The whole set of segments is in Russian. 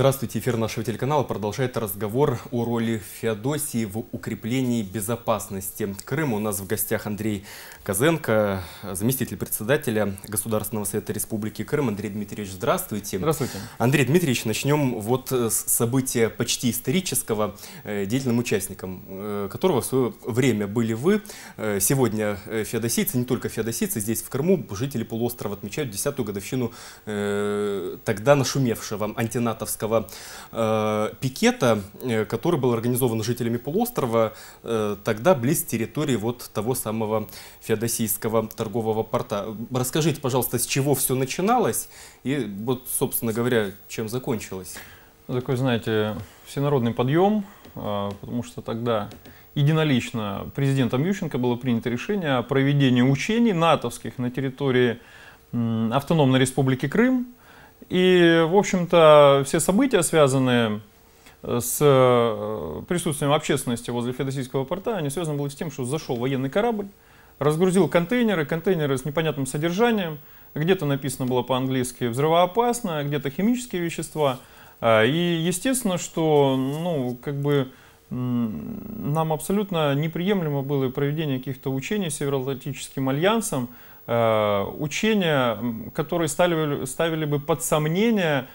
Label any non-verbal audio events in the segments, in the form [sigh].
Здравствуйте, эфир нашего телеканала продолжает разговор о роли Феодосии в укреплении безопасности Крыма. У нас в гостях Андрей Козенко, заместитель председателя Государственного совета Республики Крым. Андрей Дмитриевич, здравствуйте. Здравствуйте. Андрей Дмитриевич, начнем вот с события почти исторического, э, деятельным участником э, которого в свое время были вы. Э, сегодня феодосийцы, не только феодосийцы, здесь в Крыму жители полуострова отмечают десятую годовщину тогда нашумевшего антинатовского этого э, пикета, э, который был организован жителями полуострова э, тогда близ территории вот того самого феодосийского торгового порта. Расскажите, пожалуйста, с чего все начиналось и вот, собственно говоря, чем закончилось? Ну, такой, знаете, всенародный подъем, э, потому что тогда единолично президентом Ющенко было принято решение о проведении учений натовских на территории Автономной Республики Крым. И, в общем-то, все события, связанные э, с э, присутствием общественности возле Федосийского порта, они связаны были с тем, что зашел военный корабль, разгрузил контейнеры, контейнеры с непонятным содержанием, где-то написано было по-английски «взрывоопасно», где-то «химические вещества». А, и естественно, что ну, как бы, нам абсолютно неприемлемо было проведение каких-то учений с Североатлантическим альянсом, Э, учения, которые ставили, ставили бы под сомнение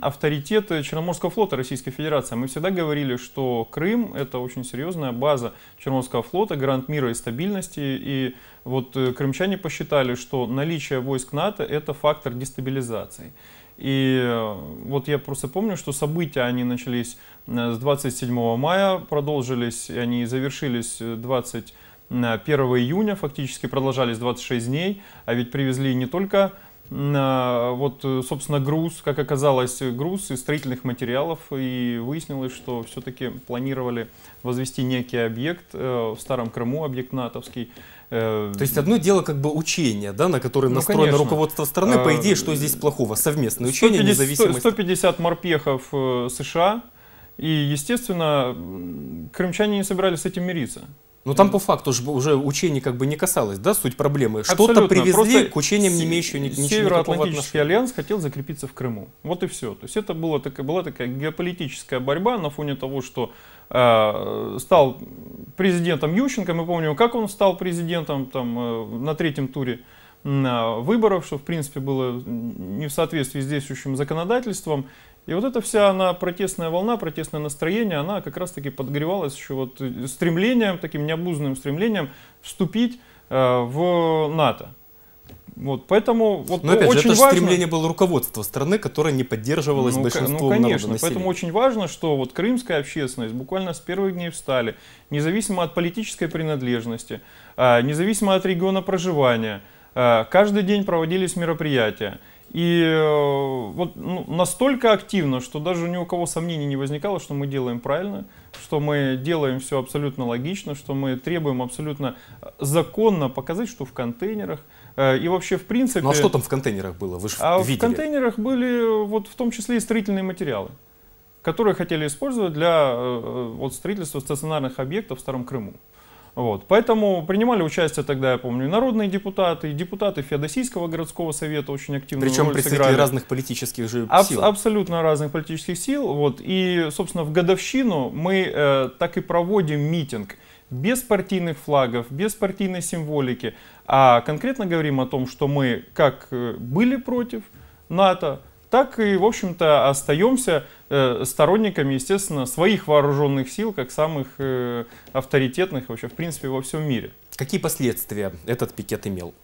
авторитеты Черноморского флота Российской Федерации. Мы всегда говорили, что Крым — это очень серьезная база Черноморского флота, гарант мира и стабильности. И вот э, крымчане посчитали, что наличие войск НАТО — это фактор дестабилизации. И э, вот я просто помню, что события, они начались с 27 мая, продолжились, они завершились 20 1 э, июня, фактически продолжались 26 дней, а ведь привезли не только э, вот, э, собственно, груз, как оказалось, груз из строительных материалов, и выяснилось, что все-таки планировали возвести некий объект в Старом Крыму, объект натовский, то есть одно дело как бы учение, да, на которое ну, настроено конечно. руководство страны. По а, идее, что здесь плохого? Совместное учение, 150, независимость. 150 морпехов США. И, естественно, крымчане не собирались с этим мириться. Но ну, там по факту уже учение как бы не касалось, да, суть проблемы. Что-то привезли Просто к учениям, не имеющим ничего Североатлантический альянс хотел закрепиться в Крыму. Вот и все. То есть это была такая, была такая геополитическая борьба на фоне того, что э, стал президентом Ющенко, мы помним, как он стал президентом там, э, на третьем туре. А, выборов, что, в принципе, было не в соответствии с действующим законодательством. И вот эта вся она, протестная волна, протестное настроение, она как раз-таки подогревалась еще вот стремлением, таким необузным стремлением вступить а, в НАТО. Вот, поэтому вот Но, опять очень же, это важно... стремление было руководства страны, которое не поддерживалось ну, ну, большинством Ну, конечно, поэтому очень важно, что вот крымская общественность буквально с первых дней встали, независимо от политической принадлежности, а, независимо от региона проживания – Э, каждый день проводились мероприятия. И э, вот ну, настолько активно, что даже ни у кого сомнений не возникало, что мы делаем правильно, что мы делаем все абсолютно логично, что мы требуем абсолютно э, законно показать, что в контейнерах. И вообще, в принципе... Ну а что там в контейнерах было? Вы же а видели. в контейнерах были вот в том числе и строительные материалы, которые хотели использовать для вот, строительства стационарных объектов в Старом Крыму. Вот. Поэтому принимали участие тогда, я помню, народные депутаты, депутаты Феодосийского городского совета очень активно Причем представители сыграли. разных политических же Аб- Абсолютно разных политических сил. Вот. И, собственно, в годовщину мы э, так и проводим митинг без партийных флагов, без партийной символики, а конкретно говорим о том, что мы как э, были против НАТО, так и, в общем-то, остаемся э, сторонниками, естественно, своих вооруженных сил, как самых э, авторитетных вообще, в принципе, во всем мире. Какие последствия этот пикет имел?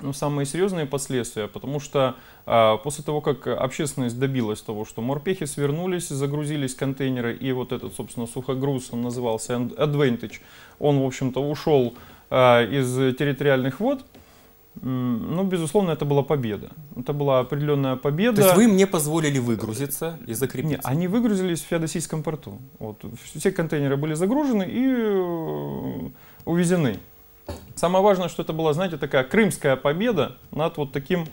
ну, самые серьезные последствия, потому что э, после того, как общественность добилась того, что морпехи свернулись, загрузились контейнеры, и вот этот, собственно, сухогруз, он назывался Advantage, он, в общем-то, ушел э, из территориальных вод, ну, безусловно, это была победа. Это была определенная победа. То есть вы мне позволили выгрузиться и закрепиться? Нет, они выгрузились в Феодосийском порту. Вот. Все контейнеры были загружены и э, увезены. Самое важное, что это была, знаете, такая крымская победа над вот таким,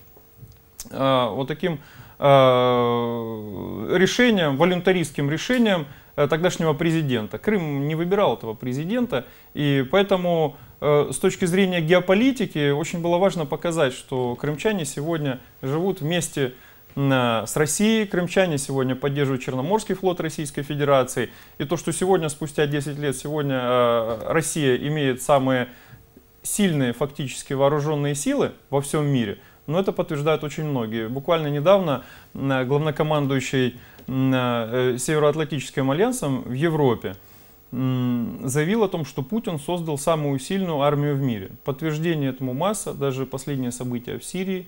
а, вот таким а, решением, волюнтаристским решением э, тогдашнего президента. Крым не выбирал этого президента, и поэтому Э, с точки зрения геополитики очень было важно показать, что крымчане сегодня живут вместе с Россией. Крымчане сегодня поддерживают Черноморский флот Российской Федерации. И то, что сегодня, спустя 10 лет, сегодня э, Россия имеет самые сильные фактически вооруженные силы во всем мире, но ну, это подтверждают очень многие. Буквально недавно главнокомандующий э, Североатлантическим альянсом в Европе – заявил о том, что Путин создал самую сильную армию в мире. Подтверждение этому масса, даже последние события в Сирии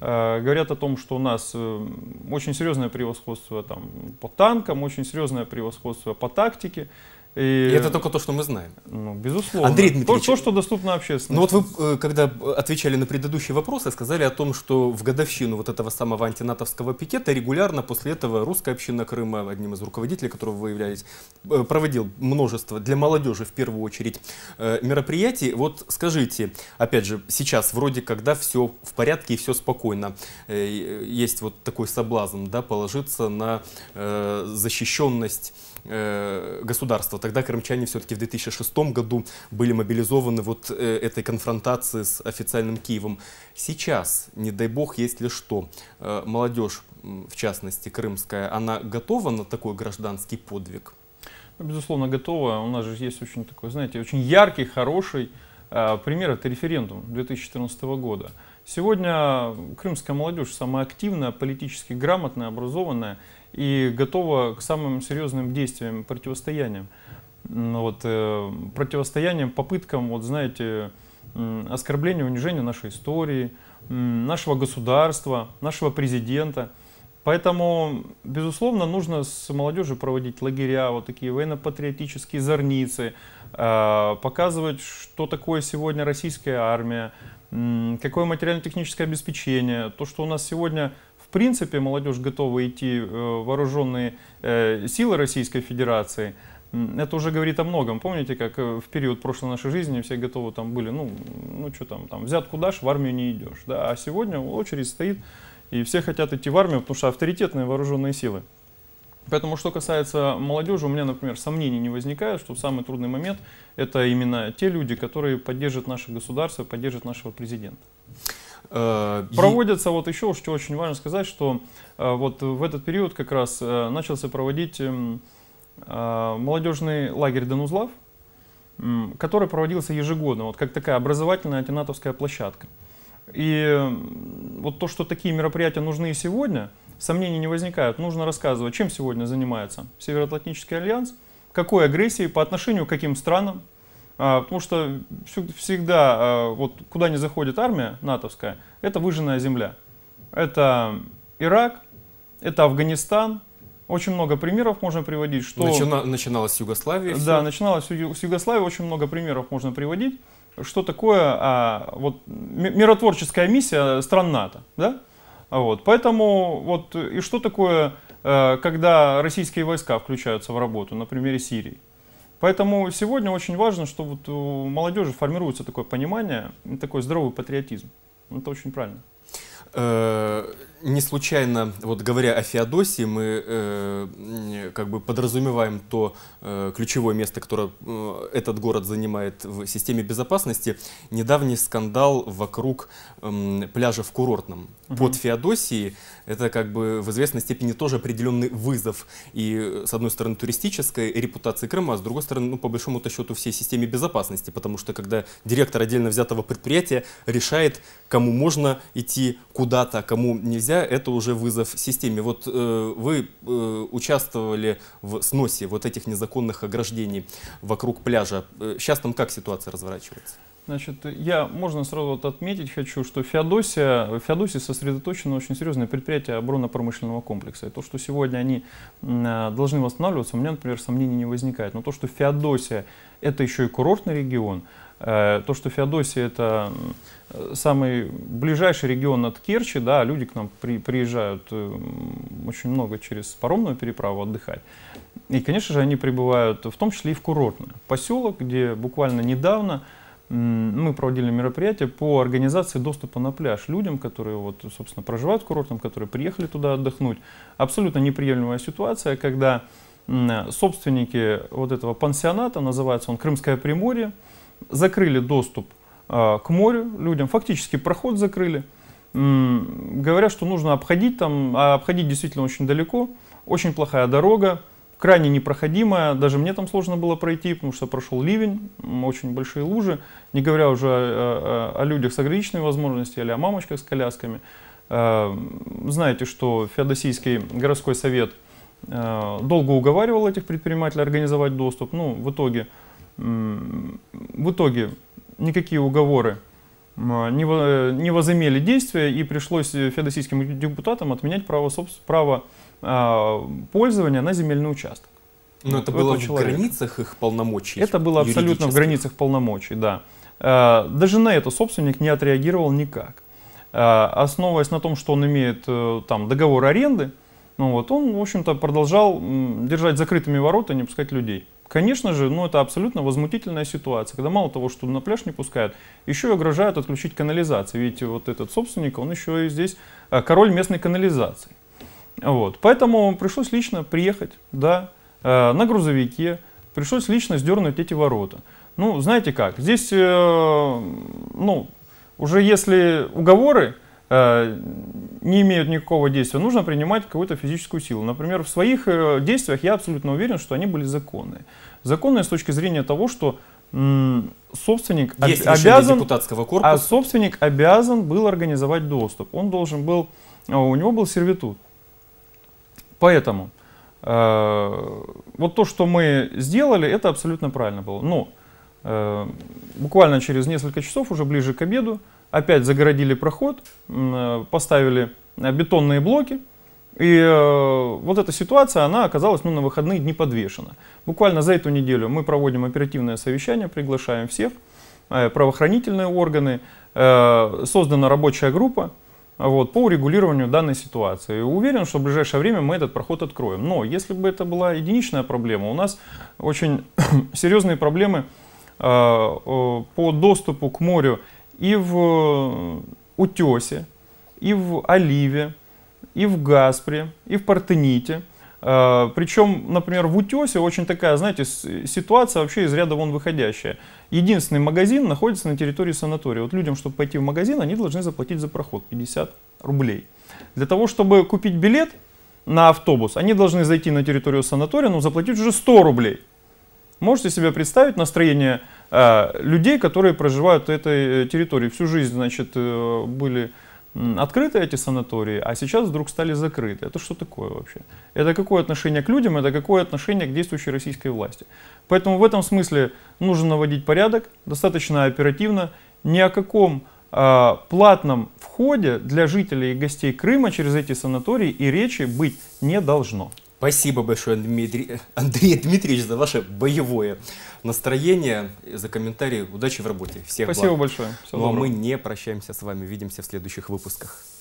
э, говорят о том, что у нас э, очень серьезное превосходство там, по танкам, очень серьезное превосходство по тактике. И... и это только то, что мы знаем. Ну, безусловно. Андрей Дмитриевич. То, то, что доступно общественности. Ну вот вы, э, когда отвечали на предыдущие вопросы, сказали о том, что в годовщину вот этого самого антинатовского пикета регулярно после этого русская община Крыма, одним из руководителей которого вы являетесь, э, проводил множество для молодежи в первую очередь э, мероприятий. Вот скажите, опять же, сейчас вроде когда все в порядке и все спокойно, есть вот такой соблазн, да, положиться на защищенность Э, государства. Тогда крымчане все-таки в 2006 году были мобилизованы вот э, этой конфронтации с официальным Киевом. Сейчас, не дай бог, есть ли что, э, молодежь, в частности крымская, она готова на такой гражданский подвиг? Ну, безусловно, готова. У нас же есть очень такой, знаете, очень яркий, хороший пример. Это референдум 2014 года. Сегодня крымская молодежь самая активная, политически грамотная, образованная и готова к самым серьезным действиям, противостояниям. Ну вот, э, противостоянием, попыткам, вот знаете, оскорбления, унижения нашей истории, нашего государства, нашего президента. Поэтому, безусловно, нужно с молодежью проводить лагеря, вот такие военно-патриотические зорницы, а, показывать, что такое сегодня российская армия, какое материально-техническое обеспечение, то, что у нас сегодня принципе молодежь готова идти э, вооруженные э, силы Российской Федерации, это уже говорит о многом. Помните, как э, в период прошлой нашей жизни все готовы там были, ну, ну что там, там, взятку дашь, в армию не идешь. Да? А сегодня очередь стоит, и все хотят идти в армию, потому что авторитетные вооруженные силы. Поэтому, что касается молодежи, у меня, например, сомнений не возникает, что самый трудный момент – это именно те люди, которые поддержат наше государство, поддержат нашего президента. Э, Проводятся вот еще, что очень важно сказать, что э, вот в этот период как раз э, начался проводить эм, молодежный лагерь Донузлав, который проводился ежегодно, вот как такая образовательная антинатовская площадка. И эм, вот то, что такие мероприятия нужны и сегодня, сомнений не возникает. Нужно рассказывать, чем сегодня занимается Североатлантический альянс, какой агрессией, по отношению к каким странам, а, потому что всегда, а, вот куда не заходит армия натовская, это выжженная земля. Это Ирак, это Афганистан. Очень много примеров можно приводить. Что... Начина... Начиналось с Югославии. Все. Да, начиналось с Югославии. Очень много примеров можно приводить. Что такое а, вот, миротворческая миссия стран НАТО. Да? Вот, поэтому вот, и что такое, э, когда российские войска включаются в работу на примере Сирии. Поэтому сегодня очень важно, что вот у молодежи формируется такое понимание, такой здоровый патриотизм. Это очень правильно. Э, не случайно, вот говоря о Феодосии, мы э, как бы подразумеваем то э, ключевое место, которое э, этот город занимает в системе безопасности. Недавний скандал вокруг э, пляжа в Курортном угу. под Феодосией. Это как бы в известной степени тоже определенный вызов и, э, с одной стороны, туристической репутации Крыма, а с другой стороны, ну, по большому-то счету, всей системе безопасности. Потому что когда директор отдельно взятого предприятия решает, кому можно идти куда-то, а кому нельзя, нельзя, это уже вызов системе. Вот э, вы э, участвовали в сносе вот этих незаконных ограждений вокруг пляжа. Сейчас э, там как ситуация разворачивается? Значит, я, можно сразу вот отметить хочу, что Феодосия, в Феодосии сосредоточено очень серьезное предприятие оборонно-промышленного комплекса. И то, что сегодня они э, должны восстанавливаться, у меня, например, сомнений не возникает. Но то, что Феодосия – это еще и курортный регион – Э, то, что Феодосия — это э, самый ближайший регион от Керчи, да, люди к нам при, приезжают э, очень много через паромную переправу отдыхать. И, конечно же, они прибывают в том числе и в курортный поселок, где буквально недавно мы проводили мероприятие по организации доступа на пляж людям, которые, вот, собственно, проживают в курортном, которые приехали туда отдохнуть. Абсолютно неприемлемая ситуация, когда собственники вот этого пансионата, называется он «Крымское приморье», закрыли доступ а, к морю людям, фактически проход закрыли. Говорят, что нужно обходить там, а обходить действительно очень далеко, очень плохая дорога, крайне непроходимая, даже мне там сложно было пройти, потому что прошел ливень, очень большие лужи, не говоря уже о, о, о людях с ограниченными возможностями или о мамочках с колясками. А, знаете, что Феодосийский городской совет а, долго уговаривал этих предпринимателей организовать доступ, ну, в итоге – в итоге никакие уговоры не возымели действия, и пришлось э, федосийским депутатам отменять право, право а, пользования на земельный участок. Но это было в границах их полномочий? Это было абсолютно в границах полномочий, да. Э, даже на это собственник не отреагировал никак. Э, основываясь на том, что он имеет там, договор аренды, ну вот, он, в общем-то, продолжал держать закрытыми ворота не пускать людей. Конечно же, ну это абсолютно возмутительная ситуация, когда мало того, что на пляж не пускают, еще и угрожают отключить канализацию. Видите, вот этот собственник, он еще и здесь э, король местной канализации. Вот. Поэтому пришлось лично приехать, да, э, на грузовике, пришлось лично сдернуть эти ворота. Ну, знаете как, здесь, э, ну, уже если уговоры, Э, не имеют никакого действия, нужно принимать какую-то физическую силу. Например, в своих э, действиях я абсолютно уверен, что они были законные. Законные с точки зрения того, что собственник Есть обязан, депутатского а корпуса. а собственник обязан был организовать доступ. Он должен был, э, у него был сервитут. Поэтому вот то, что мы сделали, это абсолютно правильно было. Но буквально через несколько часов, уже ближе к обеду, опять загородили проход, э, поставили э, бетонные блоки. И э, вот эта ситуация, она оказалась ну, на выходные дни подвешена. Буквально за эту неделю мы проводим оперативное совещание, приглашаем всех, э, правоохранительные органы, э, создана рабочая группа вот, по урегулированию данной ситуации. И уверен, что в ближайшее время мы этот проход откроем. Но если бы это была единичная проблема, у нас очень [coughs] серьезные проблемы э, по доступу к морю и в э, Утесе, и в Оливе, и в Гаспре, и в Партените. А, Причем, например, в Утесе очень такая, знаете, ситуация вообще из ряда вон выходящая. Единственный магазин находится на территории санатория. Вот людям, чтобы пойти в магазин, они должны заплатить за проход 50 рублей. Для того, чтобы купить билет на автобус, они должны зайти на территорию санатория, но заплатить уже 100 рублей. Можете себе представить настроение Э, людей, которые проживают на этой э, территории. Всю жизнь, значит, э, были открыты эти санатории, а сейчас вдруг стали закрыты. Это что такое вообще? Это какое отношение к людям, это какое отношение к действующей российской власти? Поэтому в этом смысле нужно наводить порядок достаточно оперативно. Ни о каком э, платном входе для жителей и гостей Крыма через эти санатории и речи быть не должно. Спасибо большое, Дмитрий, Андрей Дмитриевич, за ваше боевое настроение, за комментарии. Удачи в работе. Всех Спасибо благ. большое. Всего ну доброго. а мы не прощаемся с вами. видимся в следующих выпусках.